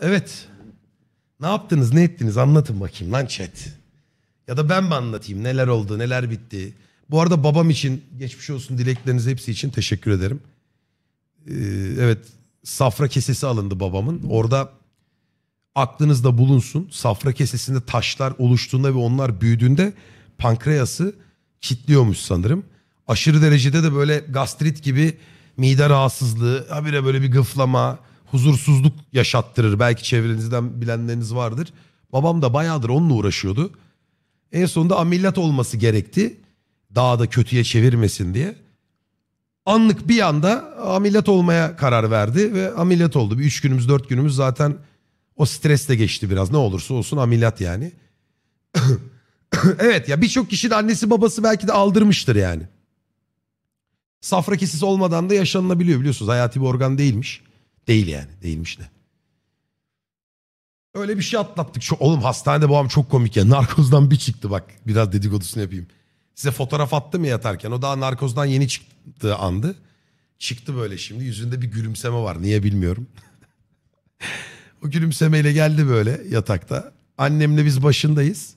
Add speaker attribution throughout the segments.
Speaker 1: Evet. Ne yaptınız ne ettiniz anlatın bakayım lan chat. Ya da ben mi anlatayım neler oldu neler bitti. Bu arada babam için geçmiş olsun dilekleriniz hepsi için teşekkür ederim. Ee, evet safra kesesi alındı babamın. Orada aklınızda bulunsun. Safra kesesinde taşlar oluştuğunda ve onlar büyüdüğünde pankreası kitliyormuş sanırım. Aşırı derecede de böyle gastrit gibi mide rahatsızlığı, habire böyle bir gıflama, huzursuzluk yaşattırır. Belki çevrenizden bilenleriniz vardır. Babam da bayağıdır onunla uğraşıyordu. En sonunda ameliyat olması gerekti. Daha da kötüye çevirmesin diye. Anlık bir anda ameliyat olmaya karar verdi ve ameliyat oldu. Bir üç günümüz dört günümüz zaten o stres de geçti biraz. Ne olursa olsun ameliyat yani. evet ya birçok kişinin annesi babası belki de aldırmıştır yani. Safra kesisi olmadan da yaşanılabiliyor biliyorsunuz. Hayati bir organ değilmiş. Değil yani. Değilmiş de. Öyle bir şey atlattık. Şu, oğlum hastanede babam çok komik ya. Narkozdan bir çıktı bak. Biraz dedikodusunu yapayım. Size fotoğraf attı mı yatarken. O daha narkozdan yeni çıktı andı. Çıktı böyle şimdi. Yüzünde bir gülümseme var. Niye bilmiyorum. o gülümsemeyle geldi böyle yatakta. Annemle biz başındayız.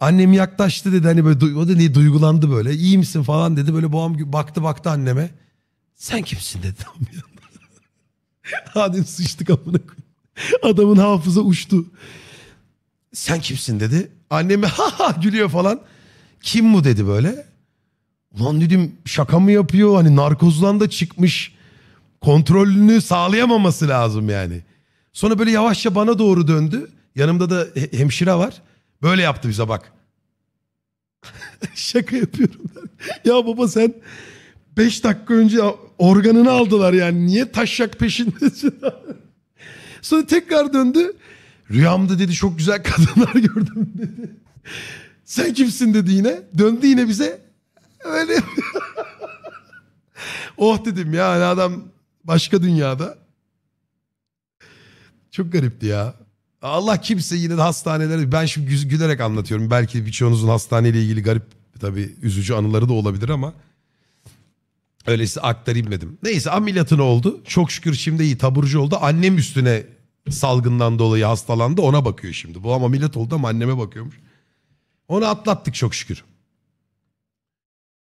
Speaker 1: Annem yaklaştı dedi hani böyle o da niye duygulandı böyle. İyi misin falan dedi. Böyle babam baktı baktı anneme. Sen kimsin dedi. Hadi sıçtık amına Adamın hafıza uçtu. Sen kimsin dedi. Anneme ha ha gülüyor falan. Kim bu dedi böyle. Ulan dedim şaka mı yapıyor? Hani narkozdan da çıkmış. Kontrolünü sağlayamaması lazım yani. Sonra böyle yavaşça bana doğru döndü. Yanımda da hemşire var. Böyle yaptı bize bak. Şaka yapıyorum. ya baba sen 5 dakika önce Organını aldılar yani. Niye taşak peşindesin? Sonra tekrar döndü. Rüyamda dedi çok güzel kadınlar gördüm dedi. Sen kimsin dedi yine. Döndü yine bize. Öyle. oh dedim ya yani adam başka dünyada. Çok garipti ya. Allah kimse yine de hastanelere ben şimdi gülerek anlatıyorum. Belki birçoğunuzun hastaneyle ilgili garip tabii üzücü anıları da olabilir ama Öylesi aktarayım dedim. Neyse ameliyatın oldu. Çok şükür şimdi iyi taburcu oldu. Annem üstüne salgından dolayı hastalandı. Ona bakıyor şimdi. Bu ama ameliyat oldu ama anneme bakıyormuş. Onu atlattık çok şükür.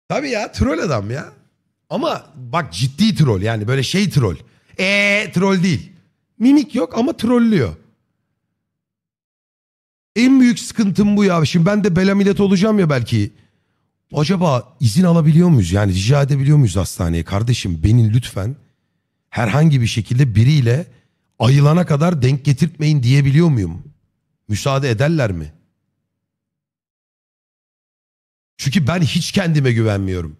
Speaker 1: Tabii ya troll adam ya. Ama bak ciddi troll yani böyle şey troll. Eee troll değil. Mimik yok ama trollüyor. En büyük sıkıntım bu ya. Şimdi ben de bel ameliyat olacağım ya belki acaba izin alabiliyor muyuz? Yani rica edebiliyor muyuz hastaneye? Kardeşim beni lütfen herhangi bir şekilde biriyle ayılana kadar denk getirtmeyin diyebiliyor muyum? Müsaade ederler mi? Çünkü ben hiç kendime güvenmiyorum.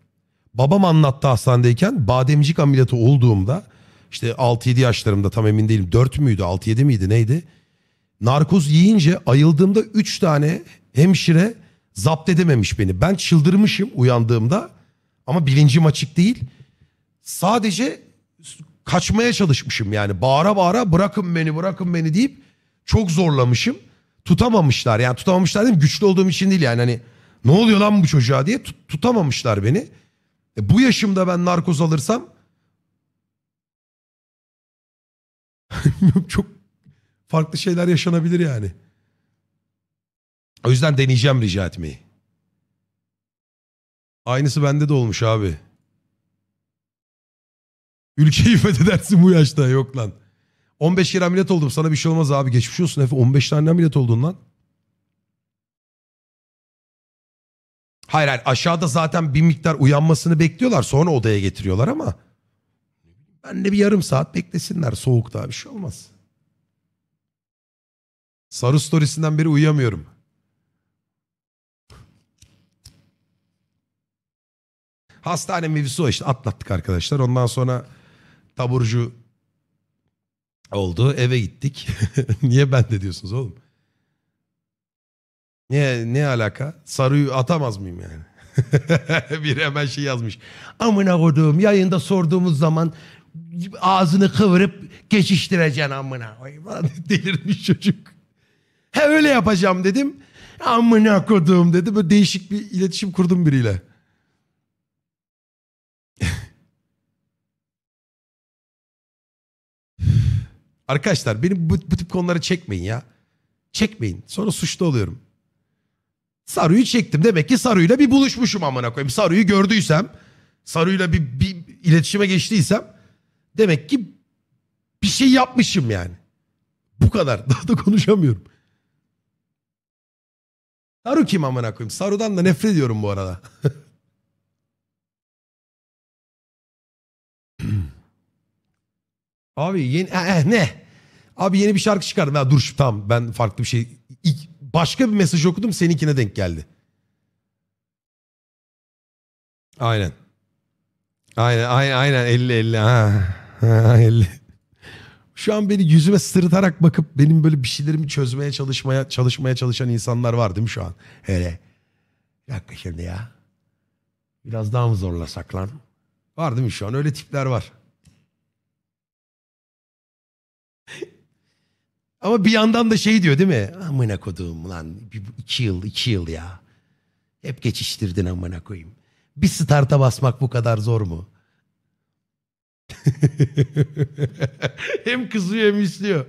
Speaker 1: Babam anlattı hastanedeyken bademcik ameliyatı olduğumda işte 6-7 yaşlarımda tam emin değilim 4 müydü 6-7 miydi neydi? Narkoz yiyince ayıldığımda 3 tane hemşire zapt edememiş beni. Ben çıldırmışım uyandığımda ama bilincim açık değil. Sadece kaçmaya çalışmışım yani bağıra bağıra bırakın beni bırakın beni deyip çok zorlamışım. Tutamamışlar yani tutamamışlar değil mi? Güçlü olduğum için değil yani hani ne oluyor lan bu çocuğa diye tut- tutamamışlar beni. E, bu yaşımda ben narkoz alırsam çok farklı şeyler yaşanabilir yani. O yüzden deneyeceğim rica etmeyi. Aynısı bende de olmuş abi. Ülkeyi fethedersin bu yaşta yok lan. 15 kere ameliyat oldum sana bir şey olmaz abi geçmiş olsun Efe 15 tane ameliyat oldun lan. Hayır hayır aşağıda zaten bir miktar uyanmasını bekliyorlar sonra odaya getiriyorlar ama ben de bir yarım saat beklesinler soğukta bir şey olmaz. Sarı storiesinden beri uyuyamıyorum. Hastane mevzusu o işte atlattık arkadaşlar. Ondan sonra taburcu oldu. Eve gittik. Niye ben de diyorsunuz oğlum? Ne, ne alaka? Sarıyı atamaz mıyım yani? Bir hemen şey yazmış. Amına koduğum yayında sorduğumuz zaman ağzını kıvırıp geçiştireceksin amına. Delirmiş çocuk. He öyle yapacağım dedim. Amına koduğum dedi. Böyle değişik bir iletişim kurdum biriyle. Arkadaşlar beni bu, bu tip konulara çekmeyin ya. Çekmeyin. Sonra suçlu oluyorum. Saru'yu çektim. Demek ki Saru'yla bir buluşmuşum amına koyayım. Saru'yu gördüysem, Saru'yla bir, bir iletişime geçtiysem demek ki bir şey yapmışım yani. Bu kadar. Daha da konuşamıyorum. Saru kim amına koyayım? Saru'dan da nefret ediyorum bu arada. Abi yeni eh, eh, ne? Abi yeni bir şarkı çıkardım. Ha, dur şu- tamam ben farklı bir şey. İlk- başka bir mesaj okudum seninkine denk geldi. Aynen. Aynen aynen aynen 50 50 ha. ha 50. Şu an beni yüzüme sırıtarak bakıp benim böyle bir şeylerimi çözmeye çalışmaya çalışmaya çalışan insanlar var değil mi şu an? Hele. Bir dakika şimdi ya. Biraz daha mı zorlasak lan? Var değil mi şu an? Öyle tipler var. Ama bir yandan da şey diyor değil mi? Amına koduğum lan bir, iki yıl iki yıl ya. Hep geçiştirdin amına koyayım. Bir starta basmak bu kadar zor mu? hem kızıyor hem istiyor.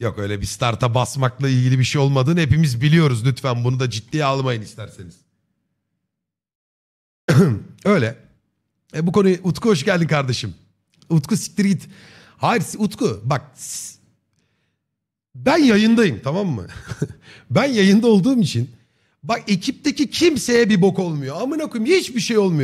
Speaker 1: Yok öyle bir starta basmakla ilgili bir şey olmadığını hepimiz biliyoruz. Lütfen bunu da ciddiye almayın isterseniz. öyle. E bu konuyu Utku hoş geldin kardeşim. Utku siktir git. Hayır Utku bak ben yayındayım tamam mı? ben yayında olduğum için bak ekipteki kimseye bir bok olmuyor. Amına koyayım hiçbir şey olmuyor.